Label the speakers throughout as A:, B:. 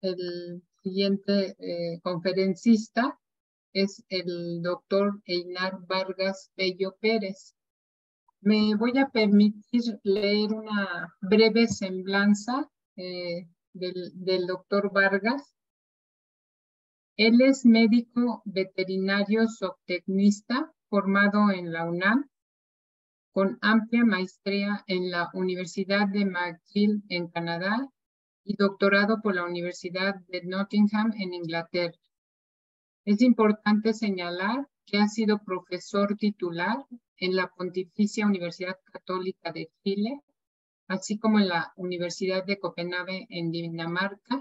A: el siguiente eh, conferencista es el doctor Einar Vargas Bello Pérez. Me voy a permitir leer una breve semblanza eh, del, doctor Vargas. Él es médico veterinario zootecnista formado en la UNAM con amplia maestría en la Universidad de McGill en Canadá y doctorado por la Universidad de Nottingham en Inglaterra. Es importante señalar que ha sido profesor titular en la Pontificia Universidad Católica de Chile, así como en la Universidad de Copenhague en Dinamarca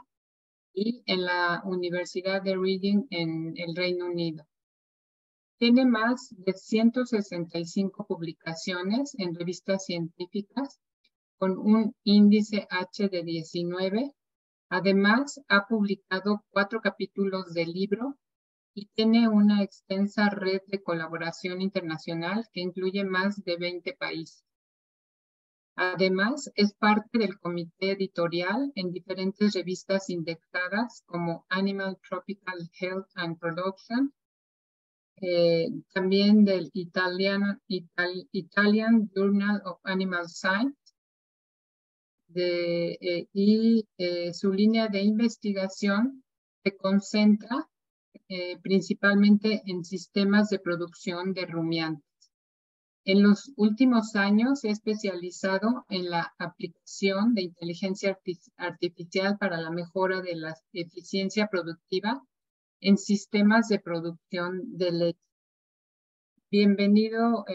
A: y en la Universidad de Reading en el Reino Unido. Tiene más de 165 publicaciones en revistas científicas con un índice H de 19. Además, ha publicado cuatro capítulos del libro y tiene una extensa red de colaboración internacional que incluye más de 20 países. Además, es parte del comité editorial en diferentes revistas indexadas como Animal Tropical Health and Production, eh, también del Italian Journal of Animal Science eh, y eh, su línea de investigación se concentra eh, principalmente en sistemas de producción de rumiantes. En los últimos años se ha especializado en la aplicación de inteligencia artificial para la mejora de la eficiencia productiva en sistemas de producción de leche. Bienvenido,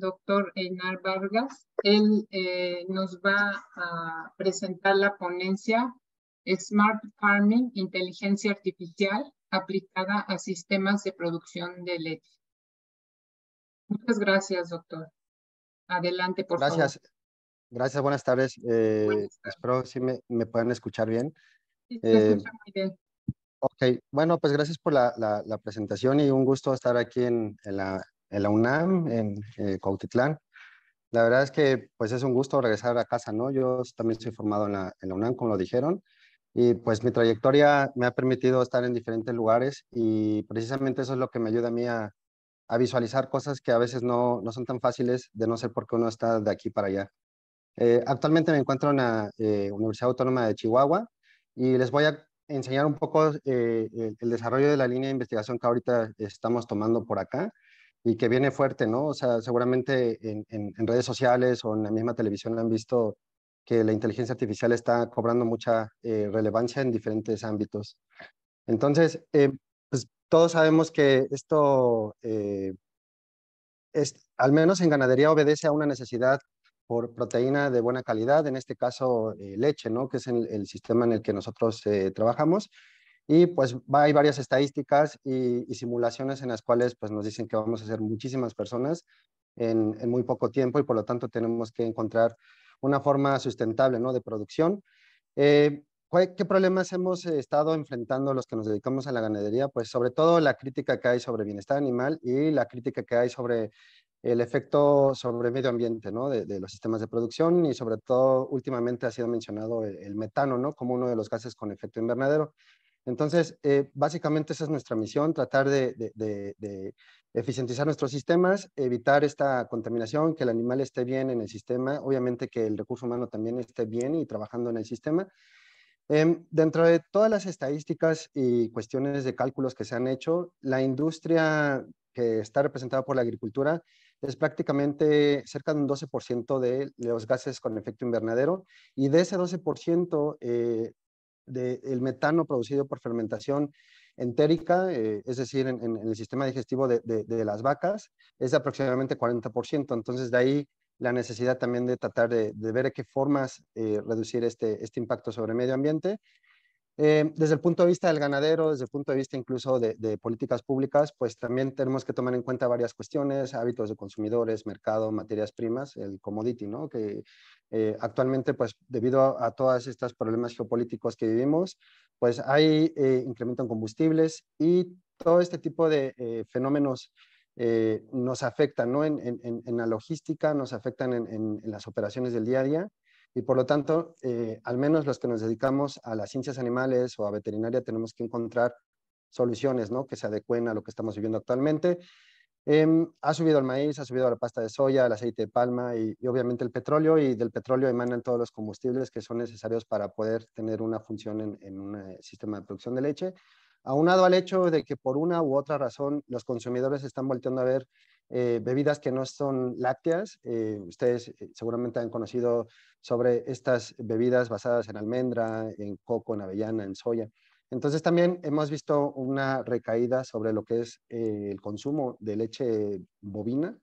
A: doctor Einar Vargas. Él eh, nos va a presentar la ponencia Smart Farming, Inteligencia Artificial aplicada a sistemas de producción de leche. Muchas gracias, doctor. Adelante, por gracias.
B: favor. Gracias, buenas tardes. Eh, espero si me, me, puedan escuchar bien. Eh, muy bien. Ok, bueno, pues gracias por la, presentación y un gusto estar aquí en, la, en la UNAM, en eh, La verdad es que pues es un gusto regresar a casa, ¿no? Yo también soy formado en la, UNAM, como lo dijeron, y pues mi trayectoria me ha permitido estar en diferentes lugares y precisamente eso es lo que me ayuda a mí a, visualizar cosas que a veces no, son tan fáciles de no ser qué uno está de aquí para allá. Eh, actualmente me encuentro en la eh, Universidad Autónoma de Chihuahua y les voy a enseñar un poco eh, el, desarrollo de la línea de investigación que ahorita estamos tomando por acá y que viene fuerte, ¿no? O sea, seguramente en, redes sociales o en la misma televisión han visto que la inteligencia artificial está cobrando mucha eh, relevancia en diferentes ámbitos. Entonces, eh, pues todos sabemos que esto, eh, es, al menos en ganadería, obedece a una necesidad por proteína de buena calidad, en este caso leche, ¿no? Que es el, sistema en el que nosotros trabajamos. Y pues hay varias estadísticas y, simulaciones en las cuales pues nos dicen que vamos a ser muchísimas personas en, muy poco tiempo y por lo tanto tenemos que encontrar una forma sustentable ¿no? de producción. Eh, ¿Qué problemas hemos estado enfrentando los que nos dedicamos a la ganadería? Pues sobre todo la crítica que hay sobre bienestar animal y la crítica que hay sobre el efecto sobre medio ambiente ¿no? de, los sistemas de producción y sobre todo últimamente ha sido mencionado el, el metano ¿no? como uno de los gases con efecto invernadero. Entonces, eh, básicamente esa es nuestra misión, tratar de, eficientizar nuestros sistemas, evitar esta contaminación, que el animal esté bien en el sistema, obviamente que el recurso humano también esté bien y trabajando en el sistema. Em, dentro de todas las estadísticas y cuestiones de cálculos que se han hecho, la industria que está representada por la agricultura es prácticamente cerca de un 12% de los gases con efecto invernadero y de ese 12% el metano producido por fermentación entérica, eh, es decir, en, el sistema digestivo de, las vacas, es aproximadamente 40%. Entonces, de ahí la necesidad también de tratar de, ver qué formas eh, reducir este, este impacto sobre el medio ambiente eh, desde el punto de vista del ganadero, desde el punto de vista incluso de, políticas públicas, pues también tenemos que tomar en cuenta varias cuestiones, hábitos de consumidores, mercado, materias primas, el commodity, ¿no? Que eh, actualmente, pues debido a, todos estos problemas geopolíticos que vivimos, pues hay eh, incremento en combustibles y todo este tipo de fenómenos nos afectan, ¿no? En, la logística, nos afectan en las operaciones del día a día y por lo tanto, eh, al menos los que nos dedicamos a las ciencias animales o a veterinaria tenemos que encontrar soluciones ¿no? que se adecuen a lo que estamos viviendo actualmente. Em, ha subido el maíz, ha subido la pasta de soya, el aceite de palma y, obviamente el petróleo y del petróleo emanan todos los combustibles que son necesarios para poder tener una función en, en un eh, sistema de producción de leche aunado al hecho de que por una u otra razón los consumidores están volteando a ver eh, bebidas que no son lácteas. Eh, ustedes eh, seguramente han conocido sobre estas bebidas basadas en almendra, en coco, en avellana, en soya. Entonces también hemos visto una recaída sobre lo que es el consumo de leche bovina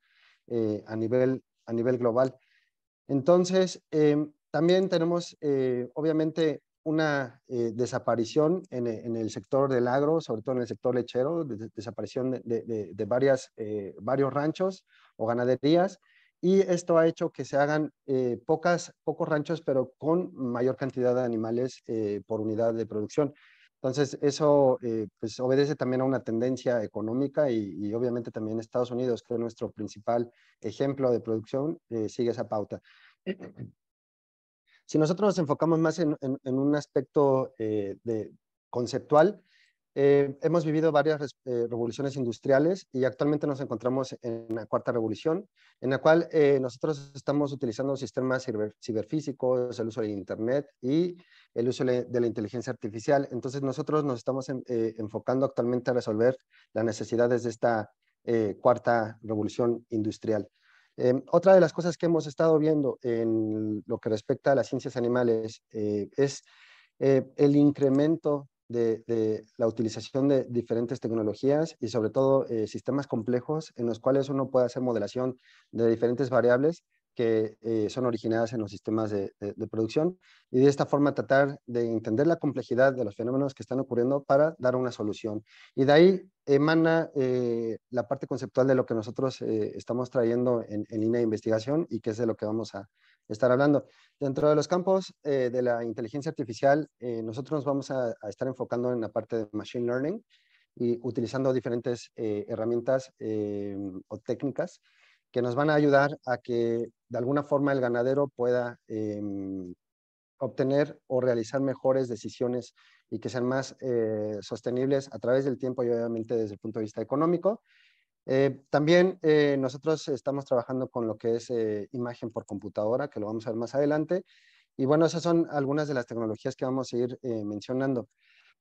B: a, nivel, a nivel global. Entonces, también tenemos, obviamente, una eh, desaparición en, e, en, el sector del agro, sobre todo en el sector lechero, desaparición de, de varias, eh, varios ranchos o ganaderías, y esto ha hecho que se hagan eh, pocas, pocos ranchos, pero con mayor cantidad de animales por unidad de producción. Entonces, eso pues obedece también a una tendencia económica y, y, obviamente también Estados Unidos, que es nuestro principal ejemplo de producción, sigue esa pauta. Si nosotros nos enfocamos más en, un aspecto eh, conceptual, eh, hemos vivido varias eh, revoluciones industriales y actualmente nos encontramos en la cuarta revolución, en la cual nosotros estamos utilizando sistemas ciberfísicos, el uso de Internet y el uso de la inteligencia artificial. Entonces nosotros nos estamos enfocando actualmente a resolver las necesidades de esta cuarta revolución industrial. Em, otra de las cosas que hemos estado viendo en lo que respecta a las ciencias animales eh, es eh, el incremento de, la utilización de diferentes tecnologías y sobre todo eh, sistemas complejos en los cuales uno puede hacer modelación de diferentes variables que eh, son originadas en los sistemas de, producción y de esta forma tratar de entender la complejidad de los fenómenos que están ocurriendo para dar una solución. Y de ahí emana eh, la parte conceptual de lo que nosotros eh, estamos trayendo en, línea de investigación y que es de lo que vamos a estar hablando. Dentro de los campos de la inteligencia artificial, nosotros nos vamos a, a, estar enfocando en la parte de Machine Learning y utilizando diferentes herramientas o técnicas que nos van a ayudar a que de alguna forma el ganadero pueda em, obtener o realizar mejores decisiones y que sean más eh, sostenibles a través del tiempo y obviamente desde el punto de vista económico. Eh, también eh, nosotros estamos trabajando con lo que es imagen por computadora, que lo vamos a ver más adelante. Y bueno, esas son algunas de las tecnologías que vamos a ir mencionando.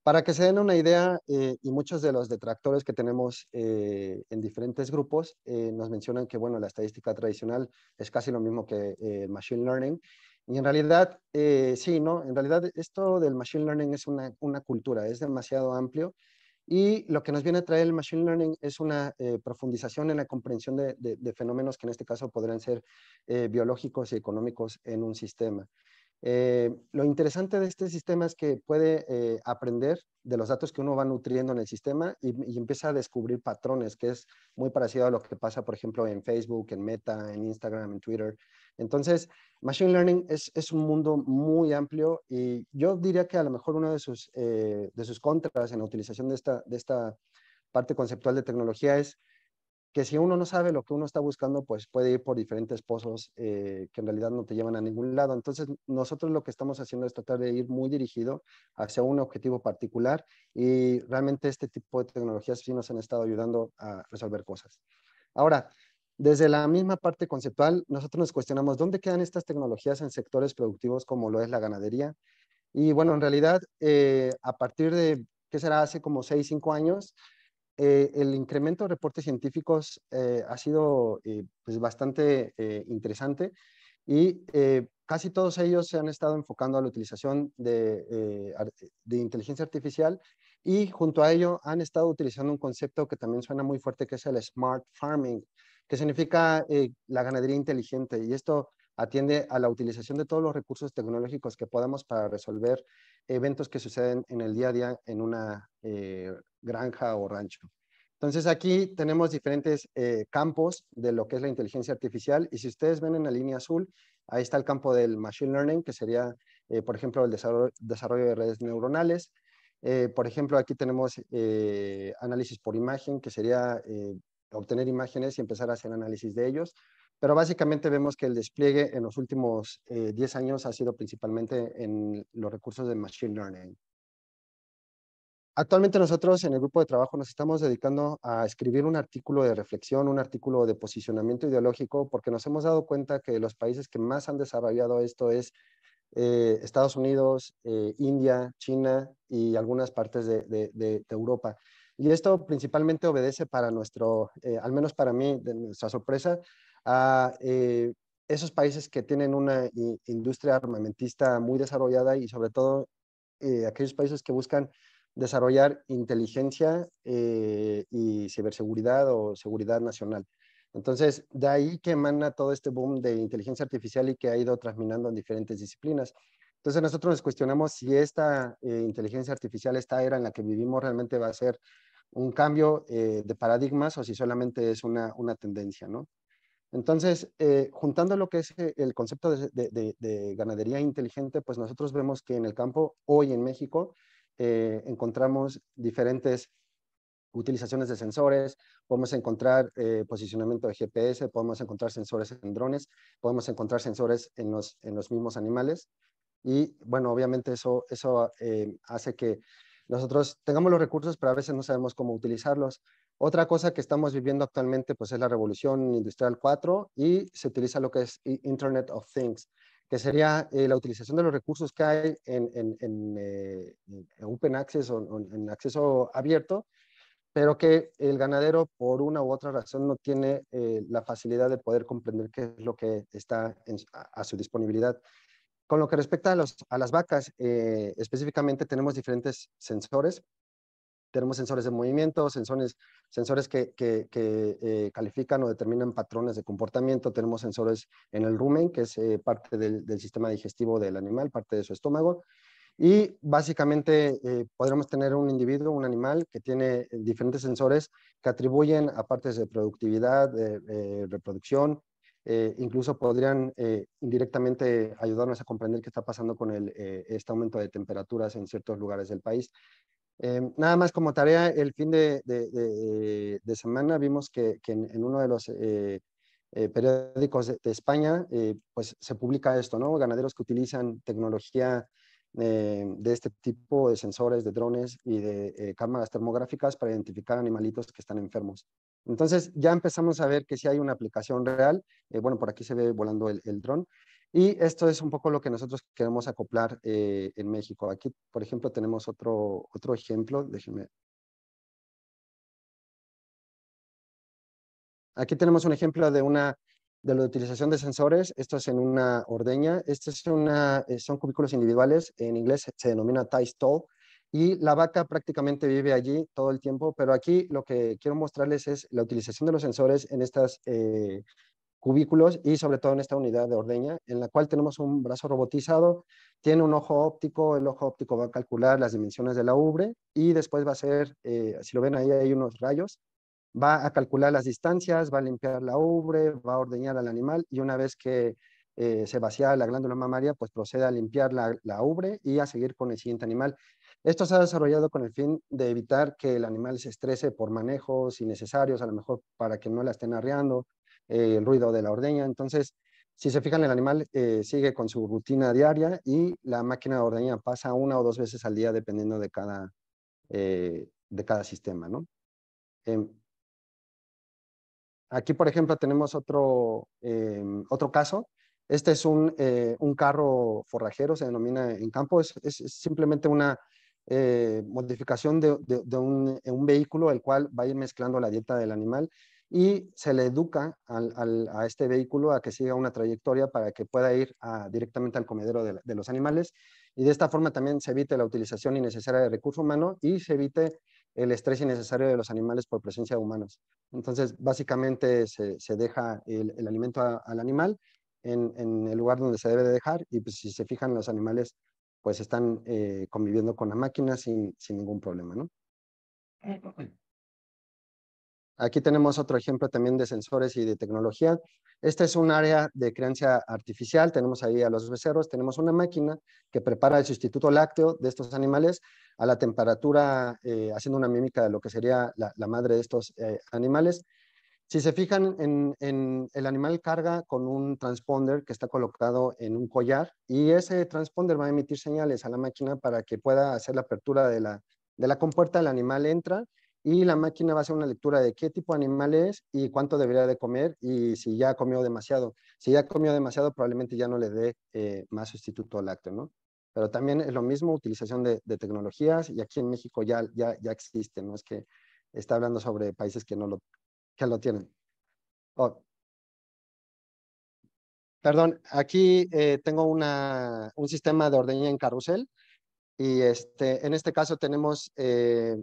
B: Para que se den una idea, eh, y muchos de los detractores que tenemos eh, en diferentes grupos eh, nos mencionan que bueno, la estadística tradicional es casi lo mismo que el Machine Learning. Y en realidad, sí, ¿no? En realidad esto del Machine Learning es una, cultura, es demasiado amplio. Y lo que nos viene a traer el Machine Learning es una profundización en la comprensión de, fenómenos que en este caso podrían ser biológicos y económicos en un sistema. Eh, lo interesante de este sistema es que puede eh, aprender de los datos que uno va nutriendo en el sistema y, empieza a descubrir patrones, que es muy parecido a lo que pasa, por ejemplo, en Facebook, en Meta, en Instagram, en Twitter. Entonces, Machine Learning es, un mundo muy amplio y yo diría que a lo mejor una de sus, eh, de sus contras en la utilización de esta, de esta parte conceptual de tecnología es que si uno no sabe lo que uno está buscando, pues puede ir por diferentes pozos eh, que en realidad no te llevan a ningún lado. Entonces, nosotros lo que estamos haciendo es tratar de ir muy dirigido hacia un objetivo particular y realmente este tipo de tecnologías sí nos han estado ayudando a resolver cosas. Ahora, desde la misma parte conceptual, nosotros nos cuestionamos dónde quedan estas tecnologías en sectores productivos como lo es la ganadería. Y bueno, en realidad, eh, a partir de, ¿qué será? Hace como 6, 5 años, eh, el incremento de reportes científicos eh, ha sido eh, pues bastante interesante y casi todos ellos se han estado enfocando a la utilización de, de, inteligencia artificial y junto a ello han estado utilizando un concepto que también suena muy fuerte que es el smart farming, que significa la ganadería inteligente y esto atiende a la utilización de todos los recursos tecnológicos que podamos para resolver eventos que suceden en el día a día en una eh, granja o rancho. Entonces aquí tenemos diferentes eh, campos de lo que es la inteligencia artificial y si ustedes ven en la línea azul, ahí está el campo del machine learning, que sería, eh, por ejemplo, el desarrollo de redes neuronales. por ejemplo, aquí tenemos análisis por imagen, que sería obtener imágenes y empezar a hacer análisis de ellos. Pero básicamente vemos que el despliegue en los últimos 10 eh, años ha sido principalmente en los recursos de Machine Learning. Actualmente nosotros en el grupo de trabajo nos estamos dedicando a escribir un artículo de reflexión, un artículo de posicionamiento ideológico, porque nos hemos dado cuenta que los países que más han desarrollado esto es eh, Estados Unidos, eh, India, China y algunas partes de, Europa. Y esto principalmente obedece para nuestro, al menos para mí, de nuestra sorpresa, a eh, esos países que tienen una industria armamentista muy desarrollada y sobre todo eh, aquellos países que buscan desarrollar inteligencia eh, y ciberseguridad o seguridad nacional. Entonces, de ahí que emana todo este boom de inteligencia artificial y que ha ido trasminando en diferentes disciplinas. Entonces, nosotros nos cuestionamos si esta inteligencia artificial, esta era en la que vivimos, realmente va a ser un cambio de paradigmas o si solamente es una, una tendencia, ¿no? Entonces, eh, juntando lo que es eh, el concepto de, ganadería inteligente, pues nosotros vemos que en el campo, hoy en México, eh, encontramos diferentes utilizaciones de sensores, podemos encontrar posicionamiento de GPS, podemos encontrar sensores en drones, podemos encontrar sensores en los, mismos animales. Y bueno, obviamente eso, hace que nosotros tengamos los recursos, pero a veces no sabemos cómo utilizarlos. Otra cosa que estamos viviendo actualmente pues, es la revolución industrial 4 y se utiliza lo que es Internet of Things, que sería eh, la utilización de los recursos que hay en, eh, Open Access o en acceso abierto, pero que el ganadero por una u otra razón no tiene eh, la facilidad de poder comprender qué es lo que está a, su disponibilidad. Con lo que respecta a las vacas, específicamente tenemos diferentes sensores tenemos sensores de movimiento, sensores, sensores que, eh, califican o determinan patrones de comportamiento, tenemos sensores en el rumen, que es eh, parte del, sistema digestivo del animal, parte de su estómago, y básicamente eh, podremos tener un individuo, un animal que tiene eh, diferentes sensores que atribuyen a partes de productividad, de, reproducción, incluso podrían indirectamente ayudarnos a comprender qué está pasando con el, este aumento de temperaturas en ciertos lugares del país. Em, nada más como tarea, el fin de, semana vimos que, en, uno de los eh, eh, periódicos de, España eh, pues se publica esto, ¿no? Ganaderos que utilizan tecnología de este tipo de sensores, de drones y de cámaras termográficas para identificar animalitos que están enfermos. Entonces ya empezamos a ver que si hay una aplicación real, bueno, por aquí se ve volando el, el dron, y esto es un poco lo que nosotros queremos acoplar eh, en México. Aquí, por ejemplo, tenemos otro, otro ejemplo. Déjenme. Aquí tenemos un ejemplo de una de la utilización de sensores. Esto es en una ordeña. Estos es una, eh, son cubículos individuales. En inglés se denomina tie stall. Y la vaca prácticamente vive allí todo el tiempo. Pero aquí lo que quiero mostrarles es la utilización de los sensores en estas eh, cubículos y sobre todo en esta unidad de ordeña, en la cual tenemos un brazo robotizado, tiene un ojo óptico, el ojo óptico va a calcular las dimensiones de la ubre y después va a hacer, eh, si lo ven ahí hay unos rayos, va a calcular las distancias, va a limpiar la ubre, va a ordeñar al animal y una vez que eh, se vacía la glándula mamaria, pues procede a limpiar la, la ubre y a seguir con el siguiente animal. Esto se ha desarrollado con el fin de evitar que el animal se estrese por manejos innecesarios, a lo mejor para que no la estén arreando, eh, el ruido de la ordeña. Entonces, si se fijan, el animal eh, sigue con su rutina diaria y la máquina de ordeña pasa una o dos veces al día dependiendo de cada, eh, de cada sistema. ¿no? Em, aquí, por ejemplo, tenemos otro, em, otro caso. Este es un, carro forrajero, se denomina en campo, es, simplemente una modificación de, un, un vehículo el cual va a ir mezclando la dieta del animal y se le educa a este vehículo a que siga una trayectoria para que pueda ir directamente al comedero de, los animales y de esta forma también se evite la utilización innecesaria de recurso humano y se evite el estrés innecesario de los animales por presencia de humanos. Entonces, básicamente se, deja el, alimento al animal en, el lugar donde se debe de dejar y pues, si se fijan los animales pues están eh, conviviendo con la máquina sin, ningún problema, ¿no? Ah, Aquí tenemos otro ejemplo también de sensores y de tecnología. Este es un área de crianza artificial. Tenemos ahí a los becerros. Tenemos una máquina que prepara el sustituto lácteo de estos animales a la temperatura, eh, haciendo una mímica de lo que sería la, madre de estos eh, animales. Si se fijan, en, el animal carga con un transponder que está colocado en un collar y ese transponder va a emitir señales a la máquina para que pueda hacer la apertura de la, de la compuerta. El animal entra y la máquina va a hacer una lectura de qué tipo de animal es y cuánto debería de comer y si ya comió demasiado. Si ya comió demasiado, probablemente ya no le dé eh, más sustituto lácteo, ¿no? Pero también es lo mismo, utilización de, tecnologías y aquí en México ya, ya, ya existe, ¿no? Es que está hablando sobre países que no lo, que lo tienen. Oh. Perdón, aquí eh, tengo una, un sistema de ordeña en carrusel y este, en este caso tenemos eh,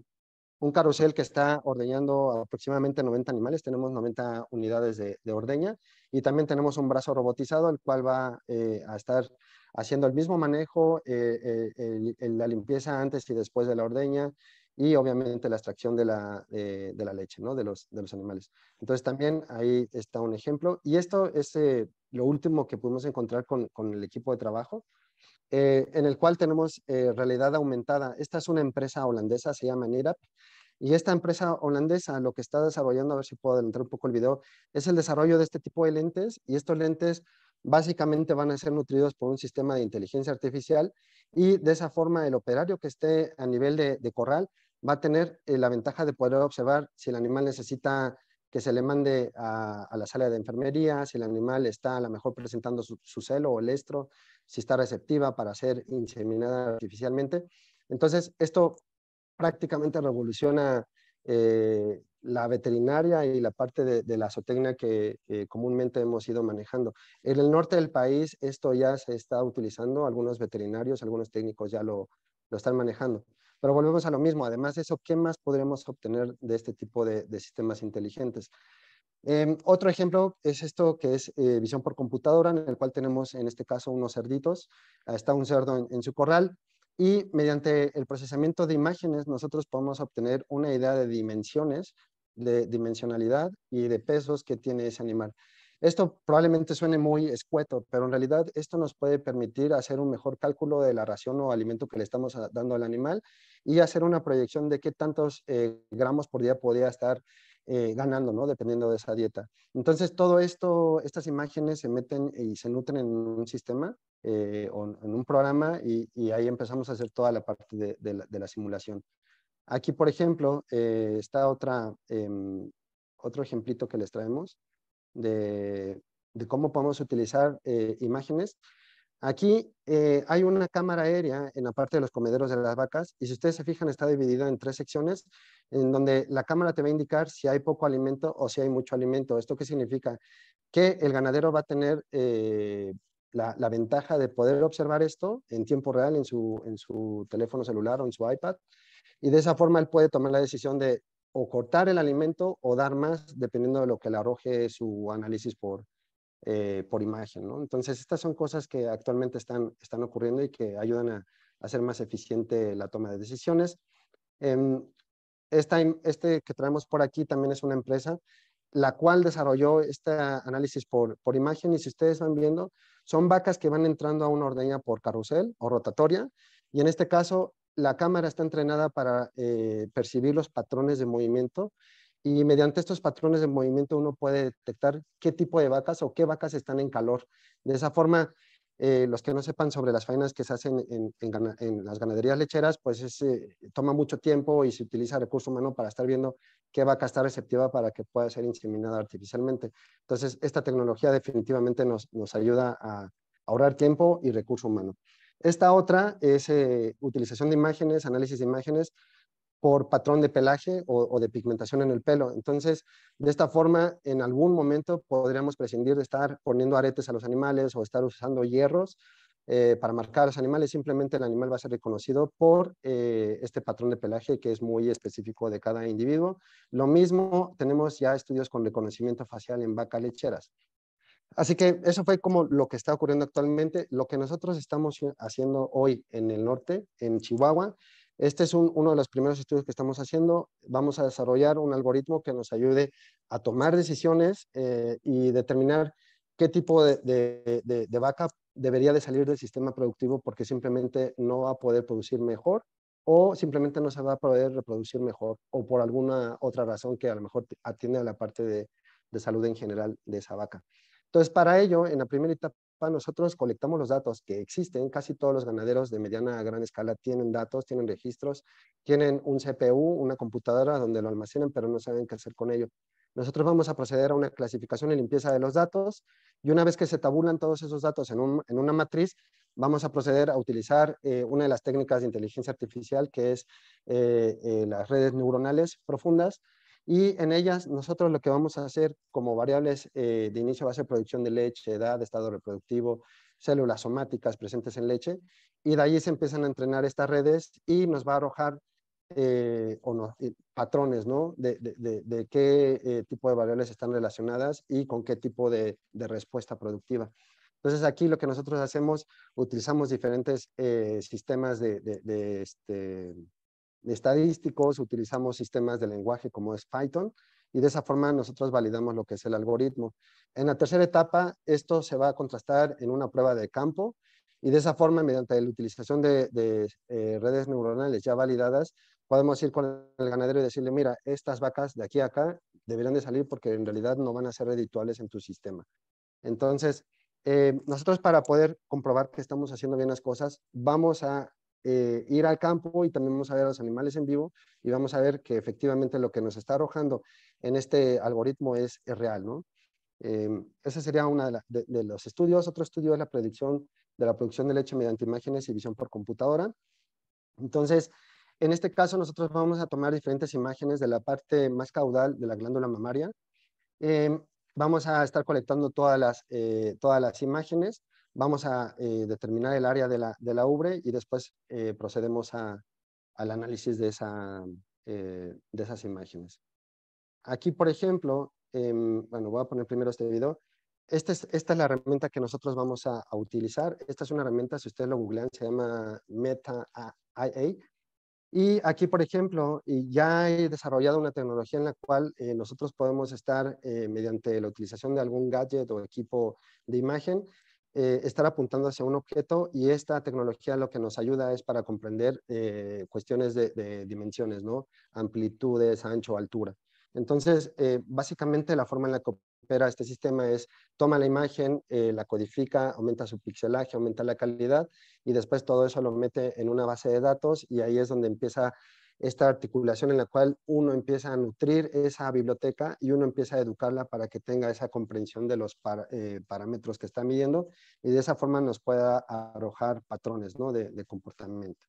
B: un carrusel que está ordeñando aproximadamente 90 animales, tenemos 90 unidades de, ordeña y también tenemos un brazo robotizado el cual va eh, a estar haciendo el mismo manejo, eh, eh, la limpieza antes y después de la ordeña y obviamente la extracción de la, leche ¿no? de, los, animales. Entonces también ahí está un ejemplo y esto es lo último que pudimos encontrar con, con el equipo de trabajo eh, en el cual tenemos eh, realidad aumentada. Esta es una empresa holandesa, se llama NIRAP, y esta empresa holandesa lo que está desarrollando, a ver si puedo adelantar un poco el video, es el desarrollo de este tipo de lentes, y estos lentes básicamente van a ser nutridos por un sistema de inteligencia artificial, y de esa forma el operario que esté a nivel de, corral va a tener eh, la ventaja de poder observar si el animal necesita que se le mande a, la sala de enfermería, si el animal está a lo mejor presentando su, celo o el estro, si está receptiva para ser inseminada artificialmente. Entonces, esto prácticamente revoluciona eh, la veterinaria y la parte de, la zootecnia que comúnmente hemos ido manejando. En el norte del país esto ya se está utilizando, algunos veterinarios, algunos técnicos ya lo, lo están manejando. Pero volvemos a lo mismo, además de eso, ¿qué más podremos obtener de este tipo de, sistemas inteligentes? Em, otro ejemplo es esto que es eh, visión por computadora, en el cual tenemos en este caso unos cerditos, está un cerdo en su corral, y mediante el procesamiento de imágenes nosotros podemos obtener una idea de dimensiones, de dimensionalidad y de pesos que tiene ese animal. Esto probablemente suene muy escueto, pero en realidad esto nos puede permitir hacer un mejor cálculo de la ración o alimento que le estamos dando al animal y hacer una proyección de qué tantos eh, gramos por día podría estar eh, ganando, ¿no? dependiendo de esa dieta. Entonces, todo esto, estas imágenes se meten y se nutren en un sistema eh, o en un programa y, ahí empezamos a hacer toda la parte de, la, simulación. Aquí, por ejemplo, está otra, em, otro ejemplito que les traemos de, cómo podemos utilizar eh, imágenes. Aquí eh, hay una cámara aérea en la parte de los comederos de las vacas y si ustedes se fijan está dividida en tres secciones en donde la cámara te va a indicar si hay poco alimento o si hay mucho alimento. ¿Esto qué significa? Que el ganadero va a tener eh, la, la, ventaja de poder observar esto en tiempo real en su, en su teléfono celular o en su iPad y de esa forma él puede tomar la decisión de o cortar el alimento o dar más, dependiendo de lo que le arroje su análisis por, eh, por imagen. Entonces, estas son cosas que actualmente están, están ocurriendo y que ayudan a, hacer más eficiente la toma de decisiones. Em, este que traemos por aquí también es una empresa la cual desarrolló este análisis por, por imagen y si ustedes van viendo, son vacas que van entrando a una ordeña por carrusel o rotatoria y en este caso la cámara está entrenada para eh, percibir los patrones de movimiento y mediante estos patrones de movimiento uno puede detectar qué tipo de vacas o qué vacas están en calor. De esa forma, eh, los que no sepan sobre las faenas que se hacen en, las ganaderías lecheras, pues eh, toma mucho tiempo y se utiliza recurso humano para estar viendo qué vaca está receptiva para que pueda ser inseminada artificialmente. Entonces, esta tecnología definitivamente nos ayuda a ahorrar tiempo y recurso humano. Esta otra es eh, utilización de imágenes, análisis de imágenes por patrón de pelaje o, de pigmentación en el pelo. Entonces, de esta forma, en algún momento podríamos prescindir de estar poniendo aretes a los animales o estar usando hierros eh, para marcar a los animales. Simplemente el animal va a ser reconocido por eh, este patrón de pelaje que es muy específico de cada individuo. Lo mismo, tenemos ya estudios con reconocimiento facial en vaca lecheras. Así que eso fue como lo que está ocurriendo actualmente. Lo que nosotros estamos haciendo hoy en el norte, en Chihuahua, este es uno de los primeros estudios que estamos haciendo. Vamos a desarrollar un algoritmo que nos ayude a tomar decisiones eh, y determinar qué tipo de, de, vaca debería de salir del sistema productivo porque simplemente no va a poder producir mejor o simplemente no se va a poder reproducir mejor o por alguna otra razón que a lo mejor atiende a la parte de salud en general de esa vaca. Entonces, para ello, en la primera etapa, nosotros colectamos los datos que existen. Casi todos los ganaderos de mediana a gran escala tienen datos, tienen registros, tienen un CPU, una computadora donde lo almacenan, pero no saben qué hacer con ello. Nosotros vamos a proceder a una clasificación y limpieza de los datos y una vez que se tabulan todos esos datos en, una matriz, vamos a proceder a utilizar eh, una de las técnicas de inteligencia artificial que es eh, eh, las redes neuronales profundas, y en ellas nosotros lo que vamos a hacer como variables eh, de inicio va a ser producción de leche, edad, estado reproductivo, células somáticas presentes en leche. Y de ahí se empiezan a entrenar estas redes y nos va a arrojar eh, eh, patrones ¿no? De, qué tipo de variables están relacionadas y con qué tipo de, respuesta productiva. Entonces aquí lo que nosotros hacemos, utilizamos diferentes sistemas de, este, estadísticos, utilizamos sistemas de lenguaje como es Python, y de esa forma nosotros validamos lo que es el algoritmo. En la tercera etapa, esto se va a contrastar en una prueba de campo, y de esa forma, mediante la utilización de, eh, redes neuronales ya validadas, podemos ir con el ganadero y decirle, mira, estas vacas de aquí a acá deberían de salir porque en realidad no van a ser redituales en tu sistema. Entonces, eh, nosotros para poder comprobar que estamos haciendo bien las cosas, vamos a eh, ir al campo y también vamos a ver a los animales en vivo y vamos a ver que efectivamente lo que nos está arrojando en este algoritmo es, real, ¿no? Em, ese sería uno de, los estudios. Otro estudio es la predicción de la producción de leche mediante imágenes y visión por computadora. Entonces, en este caso nosotros vamos a tomar diferentes imágenes de la parte más caudal de la glándula mamaria. Em, vamos a estar colectando todas las eh, imágenes Vamos a eh, determinar el área de la, de ubre y después eh, procedemos al análisis de, esa, eh, de esas imágenes. Aquí, por ejemplo, em, bueno, voy a poner primero este video. Este esta es, la herramienta que nosotros vamos a, utilizar. Esta es una herramienta, si ustedes lo googlean, se llama Meta AI Y aquí, por ejemplo, ya he desarrollado una tecnología en la cual nosotros podemos estar, mediante la utilización de algún gadget o equipo de imagen, eh, estar apuntando hacia un objeto y esta tecnología lo que nos ayuda es para comprender eh, cuestiones de, dimensiones, ¿no? Amplitudes, ancho, altura. Entonces, eh, básicamente la forma en la que opera este sistema es toma la imagen, la codifica, aumenta su pixelaje, aumenta la calidad y después todo eso lo mete en una base de datos y ahí es donde empieza esta articulación en la cual uno empieza a nutrir esa biblioteca y uno empieza a educarla para que tenga esa comprensión de los eh, parámetros que está midiendo y de esa forma nos pueda arrojar patrones de, comportamiento.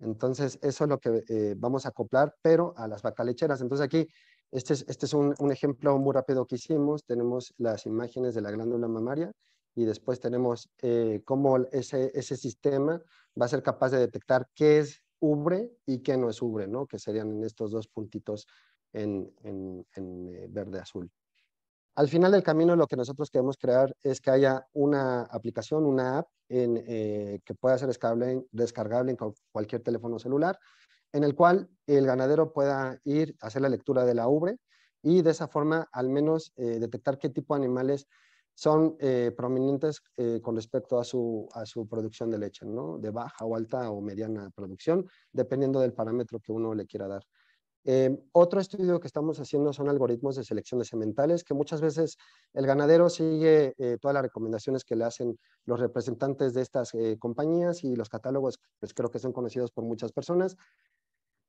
B: Entonces, eso es lo que eh, vamos a acoplar, pero a las vacas lecheras. Entonces, aquí, este es, este es un, ejemplo muy rápido que hicimos. Tenemos las imágenes de la glándula mamaria y después tenemos eh, cómo ese, ese, sistema va a ser capaz de detectar qué es ubre y qué no es ubre, ¿no? Que serían en estos dos puntitos en, eh, verde-azul. Al final del camino lo que nosotros queremos crear es que haya una aplicación, una app eh, que pueda ser descargable, descargable en cualquier teléfono celular, en el cual el ganadero pueda ir a hacer la lectura de la ubre y de esa forma al menos eh, detectar qué tipo de animales son eh, prominentes eh, con respecto a su, producción de leche, ¿no? de baja o alta o mediana producción, dependiendo del parámetro que uno le quiera dar. Eh, otro estudio que estamos haciendo son algoritmos de selección de sementales, que muchas veces el ganadero sigue todas las recomendaciones que le hacen los representantes de estas compañías y los catálogos, pues creo que son conocidos por muchas personas,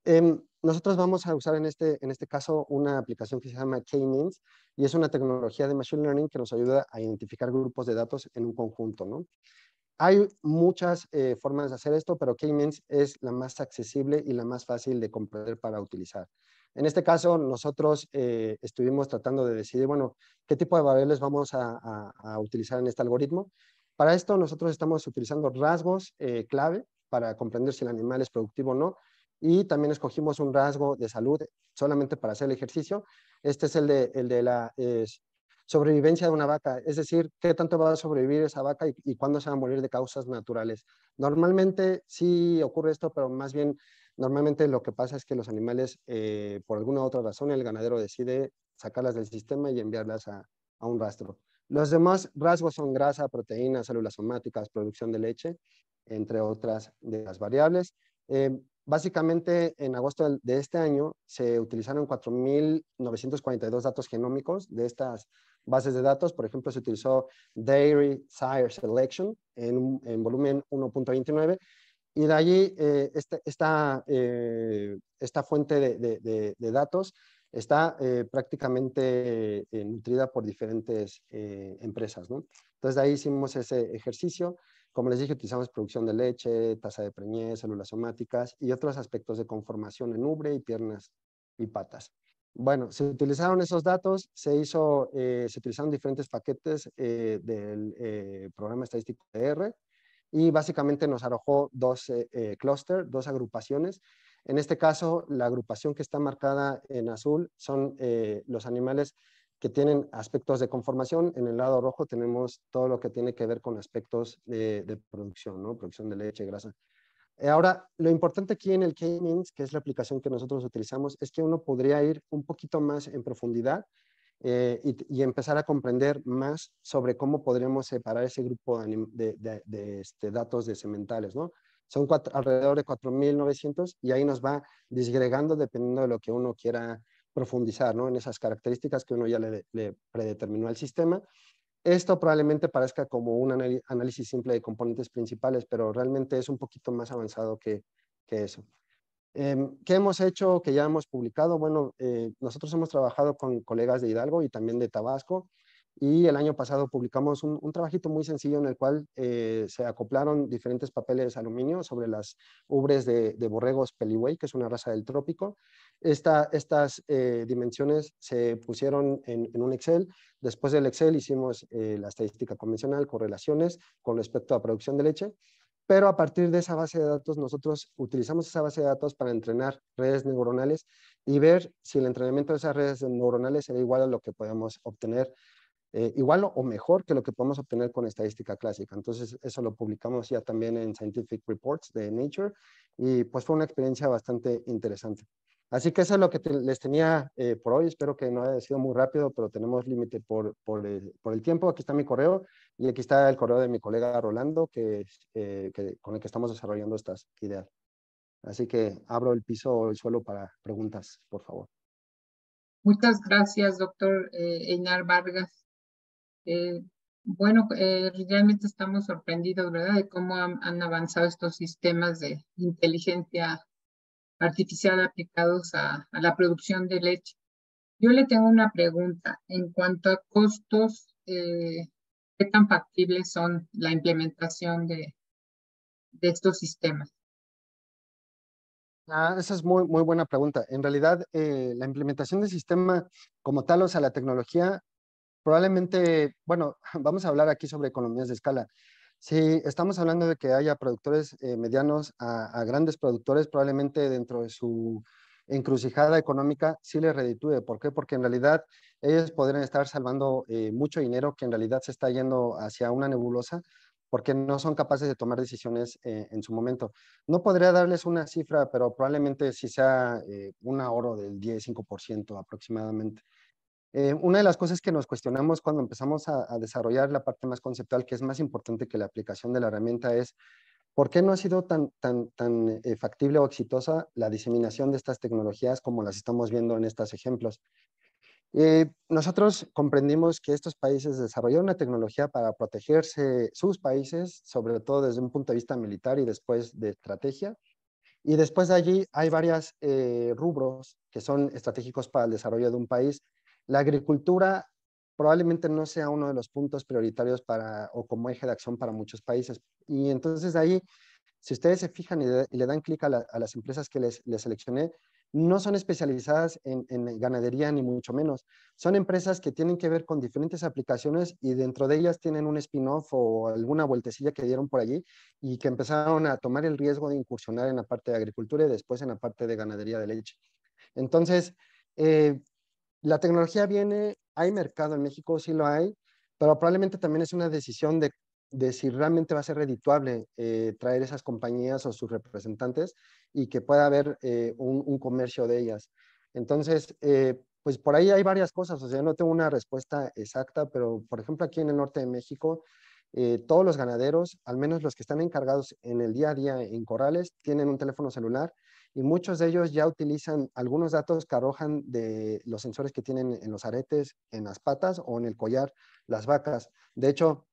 B: Em, nosotros vamos a usar este, en este, caso una aplicación que se llama K-Means y es una tecnología de Machine Learning que nos ayuda a identificar grupos de datos en un conjunto. Hay muchas eh, formas de hacer esto, pero K-Means es la más accesible y la más fácil de comprender para utilizar. En este caso, nosotros eh, estuvimos tratando de decidir, qué tipo de variables vamos a, utilizar en este algoritmo. Para esto, nosotros estamos utilizando rasgos eh, clave para comprender si el animal es productivo o no, y también escogimos un rasgo de salud solamente para hacer el ejercicio. Este es el de, la sobrevivencia de una vaca, es decir, qué tanto va a sobrevivir esa vaca y, cuándo se va a morir de causas naturales. Normalmente sí ocurre esto, pero más bien normalmente lo que pasa es que los animales, eh, por alguna otra razón, el ganadero decide sacarlas del sistema y enviarlas a, un rastro. Los demás rasgos son grasa, proteínas, células somáticas, producción de leche, entre otras de las variables. Eh, Básicamente, en agosto de este año se utilizaron 4.942 datos genómicos de estas bases de datos. Por ejemplo, se utilizó Dairy Sire Selection en, volumen 1.29 y de allí eh, este, eh, esta, fuente de, datos está eh, prácticamente nutrida por diferentes empresas. Entonces, de ahí hicimos ese ejercicio. Como les dije, utilizamos producción de leche, tasa de preñez, células somáticas y otros aspectos de conformación en ubre y piernas y patas. Bueno, se utilizaron esos datos, se, hizo, eh, se utilizaron diferentes paquetes eh, del eh, programa estadístico R y básicamente nos arrojó dos clústeres, dos agrupaciones. En este caso, la agrupación que está marcada en azul son los animales que tienen aspectos de conformación. En el lado rojo tenemos todo lo que tiene que ver con aspectos de, producción, ¿no? Producción de leche, grasa. Eh, ahora, lo importante aquí en el K-Means, que es la aplicación que nosotros utilizamos, es que uno podría ir un poquito más en profundidad eh, y, empezar a comprender más sobre cómo podríamos separar ese grupo de, este, datos de sementales, ¿no? Son alrededor de 4.900 y ahí nos va disgregando dependiendo de lo que uno quiera profundizar en esas características que uno ya le, predeterminó al sistema. Esto probablemente parezca como un análisis simple de componentes principales, pero realmente es un poquito más avanzado que, que eso. Em, ¿Qué hemos hecho, que ya hemos publicado? Bueno, eh, nosotros hemos trabajado con colegas de Hidalgo y también de Tabasco y el año pasado publicamos un, trabajito muy sencillo en el cual eh, se acoplaron diferentes papeles de aluminio sobre las ubres de, borregos peliway, que es una raza del trópico. estas eh, dimensiones se pusieron en, un Excel. Después del Excel hicimos eh, la estadística convencional, correlaciones con respecto a producción de leche. Pero a partir de esa base de datos, nosotros utilizamos esa base de datos para entrenar redes neuronales y ver si el entrenamiento de esas redes neuronales era igual a lo que podemos obtener eh, igual o mejor que lo que podemos obtener con estadística clásica. Entonces, eso lo publicamos ya también en Scientific Reports de Nature y pues fue una experiencia bastante interesante. Así que eso es lo que les tenía eh, por hoy. Espero que no haya sido muy rápido, pero tenemos límite por, eh, por, el tiempo. Aquí está mi correo y aquí está el correo de mi colega Rolando, que, con el que estamos desarrollando estas ideas. Así que abro el piso o el suelo para preguntas, por favor.
A: Muchas gracias, doctor Einar Vargas. Eh, bueno, eh, realmente estamos sorprendidos, ¿verdad?, de cómo han, avanzado estos sistemas de inteligencia artificial aplicados a, la producción de leche. Yo le tengo una pregunta en cuanto a costos, eh, ¿qué tan factibles son la implementación de, de estos sistemas?
B: Ah, esa es muy, muy buena pregunta. En realidad, la implementación del sistema como tal, o sea, la tecnología probablemente, bueno, vamos a hablar aquí sobre economías de escala. Si estamos hablando de que haya productores eh, medianos a, grandes productores, probablemente dentro de su encrucijada económica sí les reditúe. ¿Por qué? Porque en realidad ellos podrían estar salvando eh, mucho dinero que en realidad se está yendo hacia una nebulosa porque no son capaces de tomar decisiones eh, en su momento. No podría darles una cifra, pero probablemente sí sea un ahorro del 10-5% aproximadamente. Eh, una de las cosas que nos cuestionamos cuando empezamos a, desarrollar la parte más conceptual, que es más importante que la aplicación de la herramienta, es por qué no ha sido tan, eh, factible o exitosa la diseminación de estas tecnologías como las estamos viendo en estos ejemplos. Eh, nosotros comprendimos que estos países desarrollaron una tecnología para protegerse sus países, sobre todo desde un punto de vista militar y después de estrategia. Y después de allí hay varios rubros que son estratégicos para el desarrollo de un país la agricultura probablemente no sea uno de los puntos prioritarios para o como eje de acción para muchos países. Y entonces ahí, si ustedes se fijan y, le dan clic a, las empresas que les, seleccioné, no son especializadas en, ganadería ni mucho menos. Son empresas que tienen que ver con diferentes aplicaciones y dentro de ellas tienen un spin-off o alguna vueltecilla que dieron por allí y que empezaron a tomar el riesgo de incursionar en la parte de agricultura y después en la parte de ganadería de leche. Entonces, eh, la tecnología viene, hay mercado en México, sí lo hay, pero probablemente también es una decisión de, de si realmente va a ser redituable eh, traer esas compañías o sus representantes y que pueda haber eh, un, comercio de ellas. Entonces, eh, pues por ahí hay varias cosas, o sea, no tengo una respuesta exacta, pero por ejemplo aquí en el norte de México, todos los ganaderos, al menos los que están encargados en el día a día en corrales, tienen un teléfono celular y muchos de ellos ya utilizan algunos datos que arrojan de los sensores que tienen en los aretes, en las patas o en el collar las vacas. De hecho,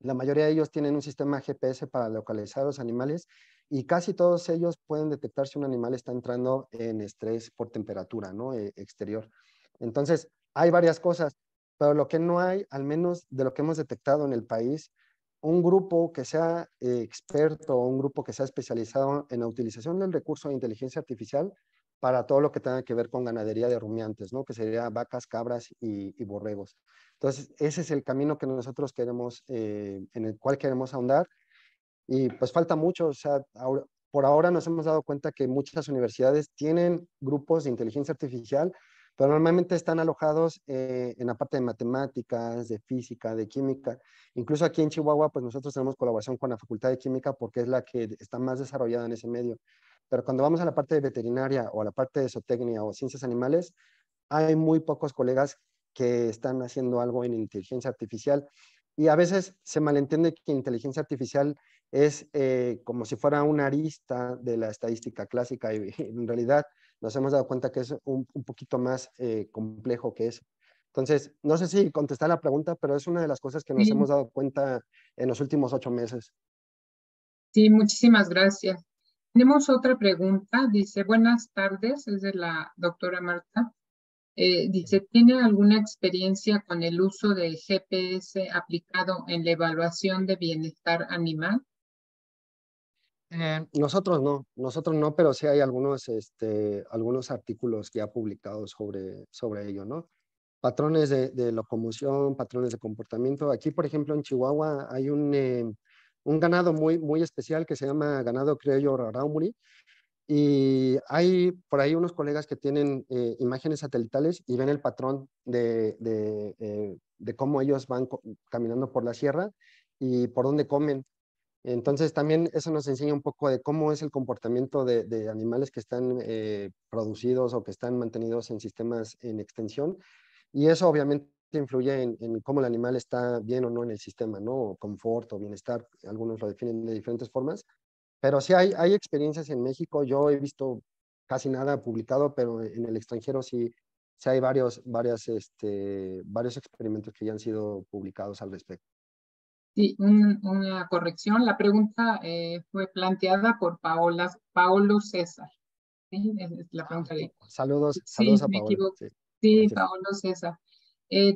B: la mayoría de ellos tienen un sistema GPS para localizar a los animales y casi todos ellos pueden detectar si un animal está entrando en estrés por temperatura ¿no? E, exterior. Entonces, hay varias cosas, pero lo que no hay, al menos de lo que hemos detectado en el país, un grupo que sea eh, experto un grupo que sea especializado en la utilización del recurso de inteligencia artificial para todo lo que tenga que ver con ganadería de rumiantes, ¿no? que sería vacas, cabras y, borregos. Entonces, ese es el camino que nosotros queremos, eh, en el cual queremos ahondar. Y pues falta mucho, sea, por ahora nos hemos dado cuenta que muchas universidades tienen grupos de inteligencia artificial, pero normalmente están alojados eh, en la parte de matemáticas, de física, de química. Incluso aquí en Chihuahua, pues nosotros tenemos colaboración con la Facultad de Química porque es la que está más desarrollada en ese medio. Pero cuando vamos a la parte de veterinaria o a la parte de zootecnia o ciencias animales, hay muy pocos colegas que están haciendo algo en inteligencia artificial y a veces se malentiende que inteligencia artificial es eh, como si fuera una arista de la estadística clásica y en realidad nos hemos dado cuenta que es un, poquito más eh, complejo que eso. Entonces, no sé si contestar la pregunta, pero es una de las cosas que nos hemos dado cuenta en los últimos ocho meses.
A: Sí, muchísimas gracias. Tenemos otra pregunta. Dice, buenas tardes, es de la doctora Marta. Eh, dice, ¿tiene alguna experiencia con el uso de GPS aplicado en la evaluación de bienestar animal?
B: Eh, nosotros no, nosotros no, pero sí hay algunos, este, algunos artículos ya publicados sobre, sobre ello, ¿no? Patrones de, locomoción, patrones de comportamiento. Aquí, por ejemplo, en Chihuahua hay un, eh, un ganado muy, muy especial que se llama ganado criollo raraumuri, y hay por ahí unos colegas que tienen eh, imágenes satelitales y ven el patrón de, eh, cómo ellos van caminando por la sierra y por dónde comen. Entonces también eso nos enseña un poco de cómo es el comportamiento de, animales que están eh, producidos o que están mantenidos en sistemas en extensión. Y eso obviamente influye en, en, cómo el animal está bien o no en el sistema, ¿no? confort o bienestar, algunos lo definen de diferentes formas, pero sí hay, hay experiencias en México. Yo he visto casi nada publicado, pero en el extranjero sí, sí hay varios, varias, este, varios experimentos que ya han sido publicados al respecto.
A: Sí, una corrección. La pregunta eh, fue planteada por Paola, Paolo César. Es eh, la pregunta
B: Saludos, saludos a Paolo.
A: Sí, Paolo César.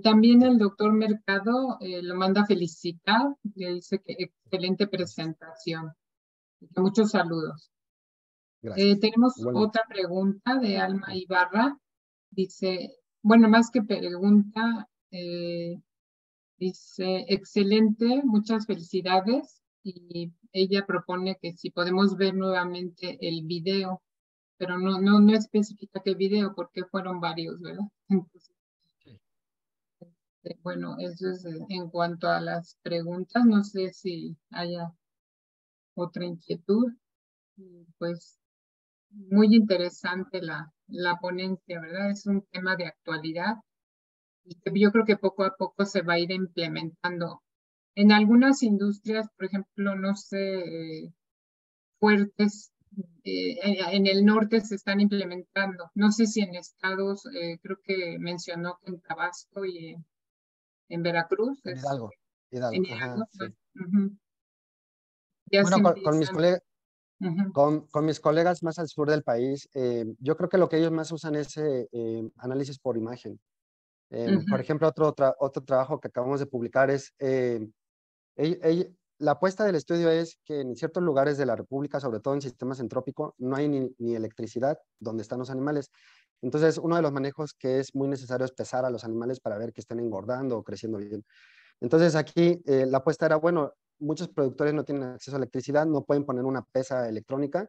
A: también el doctor Mercado eh, lo manda a felicitar. Dice que excelente presentación. Muchos saludos. Eh, tenemos otra pregunta de Alma Ibarra. Dice, bueno, más que pregunta, eh, dice, excelente, muchas felicidades. Y ella propone que si podemos ver nuevamente el video, pero no, no, no especifica qué video, porque fueron varios, ¿verdad? Este, bueno, eso es en cuanto a las preguntas. No sé si haya otra inquietud. Pues muy interesante la, la ponencia, ¿verdad? Es un tema de actualidad y yo creo que poco a poco se va a ir implementando. En algunas industrias, por ejemplo, no sé, eh, fuertes, eh, eh, en el norte se están implementando. No sé si en estados, creo que mencionó que en Tabasco y en, Veracruz. En Hidalgo.
B: Hidalgo, en Ajá, pues, con, mis colegas más al sur del país, eh, yo creo que lo que ellos más usan es eh, eh, análisis por imagen. Em, por ejemplo, otro, otro trabajo que acabamos de publicar es, la apuesta del estudio es que en ciertos lugares de la República, sobre todo en sistemas entrópicos, no hay ni, electricidad donde están los animales. Entonces, uno de los manejos que es muy necesario es pesar a los animales para ver que estén engordando o creciendo bien. Entonces, aquí la apuesta era, bueno, muchos productores no tienen acceso a electricidad, no pueden poner una pesa electrónica.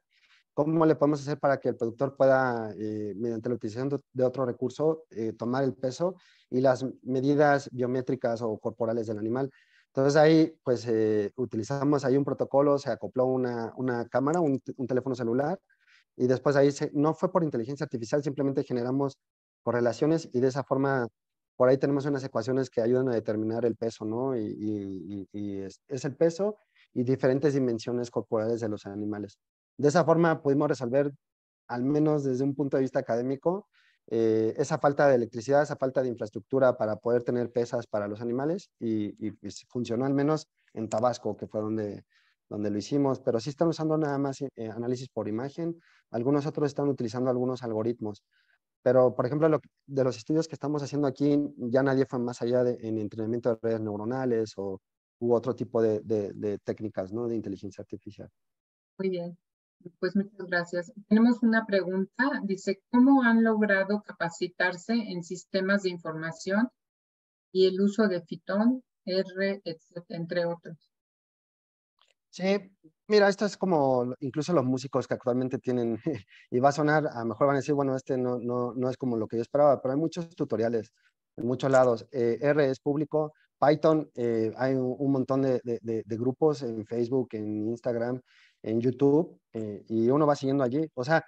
B: ¿Cómo le podemos hacer para que el productor pueda, eh, mediante la utilización de otro recurso, eh, tomar el peso y las medidas biométricas o corporales del animal? Entonces ahí, pues, eh, utilizamos ahí un protocolo, se acopló una, cámara, un, teléfono celular, y después ahí no fue por inteligencia artificial, simplemente generamos correlaciones y de esa forma por ahí tenemos unas ecuaciones que ayudan a determinar el peso, ¿no? Y, es, el peso y diferentes dimensiones corporales de los animales. De esa forma pudimos resolver, al menos desde un punto de vista académico, eh, esa falta de electricidad, esa falta de infraestructura para poder tener pesas para los animales y, funcionó al menos en Tabasco, que fue donde, donde lo hicimos, pero sí están usando nada más eh, análisis por imagen, algunos otros están utilizando algunos algoritmos. Pero, por ejemplo, de los estudios que estamos haciendo aquí, ya nadie fue más allá de, en entrenamiento de redes neuronales o u otro tipo de, técnicas ¿no? de inteligencia artificial.
A: Muy bien, pues muchas gracias. Tenemos una pregunta, dice, ¿cómo han logrado capacitarse en sistemas de información y el uso de FITON, R, entre otros?
B: Sí, Mira, esto es como incluso los músicos que actualmente tienen, y va a sonar, a lo mejor van a decir, bueno, este no, no, es como lo que yo esperaba, pero hay muchos tutoriales en muchos lados. Eh, R es público, Python, eh, hay un, montón de, grupos en Facebook, en Instagram, en YouTube, eh, y uno va siguiendo allí. O sea,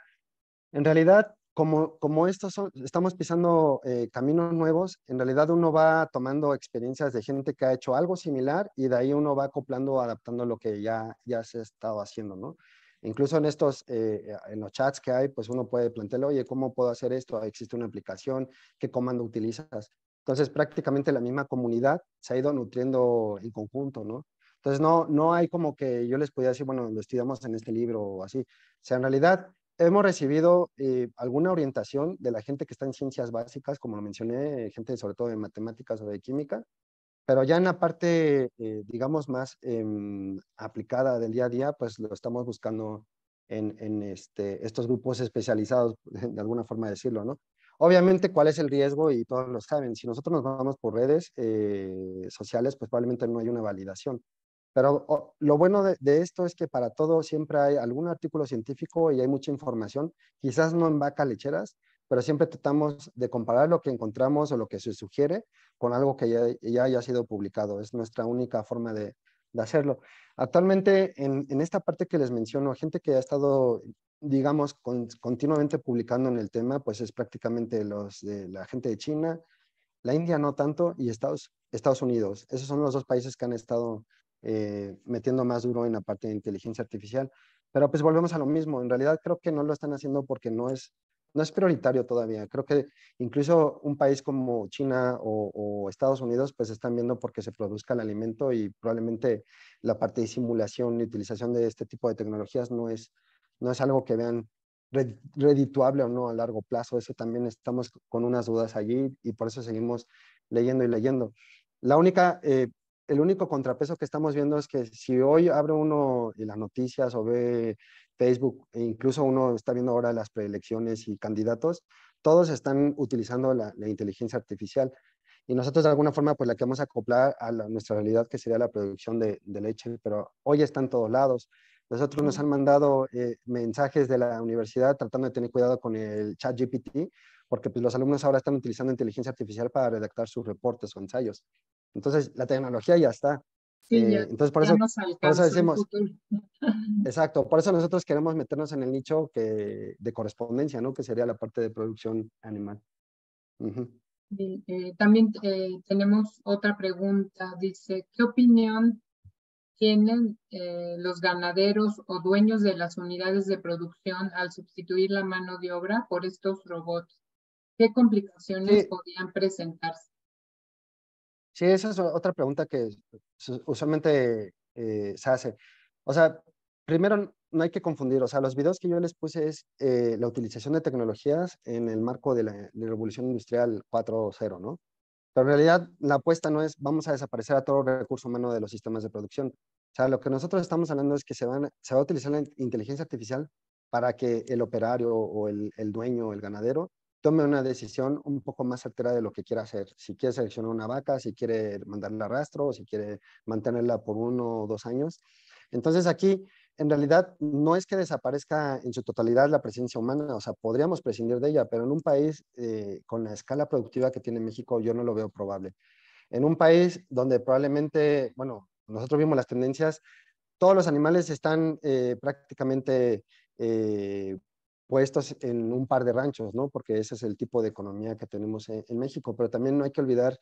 B: en realidad como, estos estamos pisando eh, caminos nuevos, en realidad uno va tomando experiencias de gente que ha hecho algo similar y de ahí uno va acoplando, adaptando lo que ya, ya se ha estado haciendo, ¿no? Incluso en estos, eh, eh, en los chats que hay, pues uno puede plantear, oye, ¿cómo puedo hacer esto? ¿Existe una aplicación? ¿Qué comando utilizas? Entonces, prácticamente la misma comunidad se ha ido nutriendo en conjunto, ¿no? Entonces, no, no hay como que yo les pudiera decir, bueno, lo estudiamos en este libro o así. O sea, en realidad, hemos recibido eh, alguna orientación de la gente que está en ciencias básicas, como lo mencioné, gente sobre todo de matemáticas o de química, pero ya en la parte, eh, digamos, más em, aplicada del día a día, pues lo estamos buscando en, este, estos grupos especializados, de alguna forma decirlo, ¿no? Obviamente, ¿cuál es el riesgo? Y todos lo saben, si nosotros nos vamos por redes eh, sociales, pues probablemente no hay una validación. Pero lo bueno de, esto es que para todo siempre hay algún artículo científico y hay mucha información, quizás no en vaca lecheras, pero siempre tratamos de comparar lo que encontramos o lo que se sugiere con algo que ya, haya sido publicado. Es nuestra única forma de, de hacerlo. Actualmente, en, esta parte que les menciono, gente que ha estado, digamos, continuamente publicando en el tema, pues es prácticamente los de la gente de China, la India no tanto, y Estados, Estados Unidos. Esos son los dos países que han estado eh, metiendo más duro en la parte de inteligencia artificial. Pero pues volvemos a lo mismo. En realidad creo que no lo están haciendo porque no es, no es prioritario todavía. Creo que incluso un país como China o, Estados Unidos pues están viendo porque se produzca el alimento y probablemente la parte de simulación y utilización de este tipo de tecnologías no es, no es algo que vean redituable o no a largo plazo. Eso también estamos con unas dudas allí y por eso seguimos leyendo y leyendo. La única eh, el único contrapeso que estamos viendo es que si hoy abre uno y eh, las noticias o ve Facebook, e incluso uno está viendo ahora las preelecciones y candidatos, todos están utilizando la, inteligencia artificial. Y nosotros de alguna forma pues la a acoplar a nuestra realidad que sería la producción de, leche, pero hoy están todos lados. Nosotros nos han mandado eh, mensajes de la universidad tratando de tener cuidado con el chat GPT, porque pues, los alumnos ahora están utilizando inteligencia artificial para redactar sus reportes o ensayos. Entonces, la tecnología ya está.
A: Sí, eh, entonces, por, eso, nos decimos,
B: exacto, por eso nosotros queremos meternos en el nicho que, de correspondencia, ¿no? Que sería la parte de producción animal.
A: Eh, también eh, tenemos otra pregunta, dice, ¿qué opinión tienen los ganaderos o dueños de las unidades de producción al sustituir la mano de obra por estos robots? ¿Qué complicaciones podrían presentarse?
B: Sí, esa es otra pregunta que usualmente eh, se hace. O sea, primero no hay que confundir, o sea, los videos que yo les puse es eh, la utilización de tecnologías en el marco de la, revolución industrial 4.0, ¿no? Pero en realidad la apuesta no es vamos a desaparecer a todo el recurso humano de los sistemas de producción. O sea, lo que nosotros estamos hablando es que se, va a utilizar la inteligencia artificial para que el operario o el, el dueño o el ganadero tome una decisión un poco más certera de lo que quiera hacer. Si quiere seleccionar una vaca, si quiere mandarla a rastro, si quiere mantenerla por uno o dos años. Entonces aquí, en realidad, no es que desaparezca en su totalidad la presencia humana, o sea, podríamos prescindir de ella, pero en un país eh, con la escala productiva que tiene México, yo no lo veo probable. En un país donde probablemente, bueno, nosotros vimos las tendencias, todos los animales están eh, prácticamente eh, puestas en un par de ranchos, ¿no? Porque ese es el tipo de economía que tenemos e-, en, México, pero también no hay que olvidar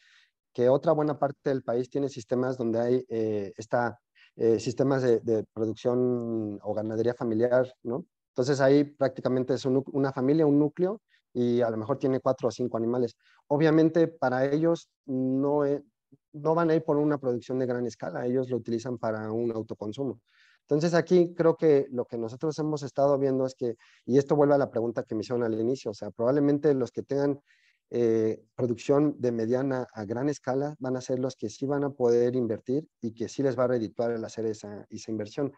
B: que otra buena parte del país tiene sistemas donde hay eh, está, eh, sistemas de, producción o ganadería familiar, ¿no? Entonces ahí prácticamente es una familia, un núcleo, y a lo mejor tiene cuatro o cinco animales. Obviamente para ellos no e, van a ir por una producción de gran escala, ellos lo utilizan para un autoconsumo. Entonces aquí creo que lo que nosotros hemos estado viendo es que, y esto vuelve a la pregunta que me hicieron al inicio, o sea, probablemente los que tengan eh, producción de mediana a gran escala van a ser los que sí van a poder invertir y que sí les va a redituar el hacer esa, esa inversión.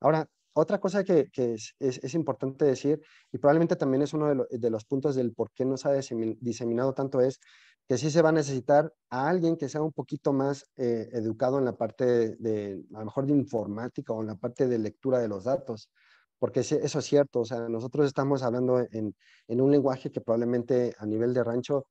B: Ahora, otra cosa que, es, importante decir, y probablemente también es uno de, los puntos del por qué no se ha diseminado tanto, es que sí se va a necesitar a alguien que sea un poquito más eh, educado en la parte de, a lo mejor de informática o en la parte de lectura de los datos, porque eso es cierto, o sea, nosotros estamos hablando en, en un lenguaje que probablemente a nivel de rancho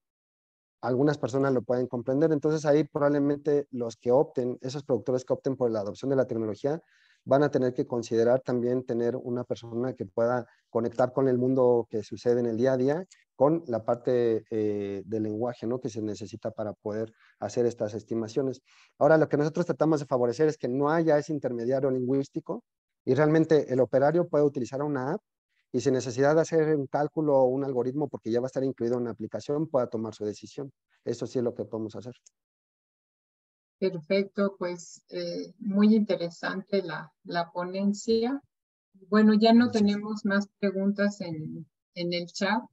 B: algunas personas lo pueden comprender, entonces ahí probablemente los que opten, esos productores que opten por la adopción de la tecnología, van a tener que considerar también tener una persona que pueda conectar con el mundo que sucede en el día a día, con la parte eh, del lenguaje ¿no? que se necesita para poder hacer estas estimaciones. Ahora, lo que nosotros tratamos de favorecer es que no haya ese intermediario lingüístico y realmente el operario puede utilizar una app y sin necesidad de hacer un cálculo o un algoritmo, porque ya va a estar incluido en la aplicación, pueda tomar su decisión. Eso sí es lo que podemos hacer.
A: Perfecto, pues eh, muy interesante la, ponencia. Bueno, ya no tenemos más preguntas en, el chat.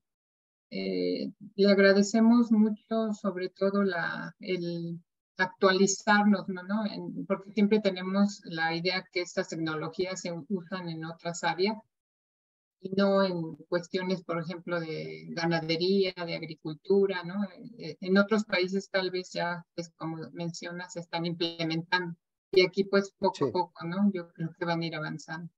A: Eh, le agradecemos mucho, sobre todo, la, el actualizarnos, ¿no? ¿No? porque siempre tenemos la idea que estas tecnologías se usan en otras áreas y no en cuestiones, por ejemplo, de ganadería, de agricultura, ¿no? Eh, en otros países tal vez ya, es pues, como mencionas, se están implementando. Y aquí, pues, poco a poco, ¿no? Yo creo que van a ir avanzando.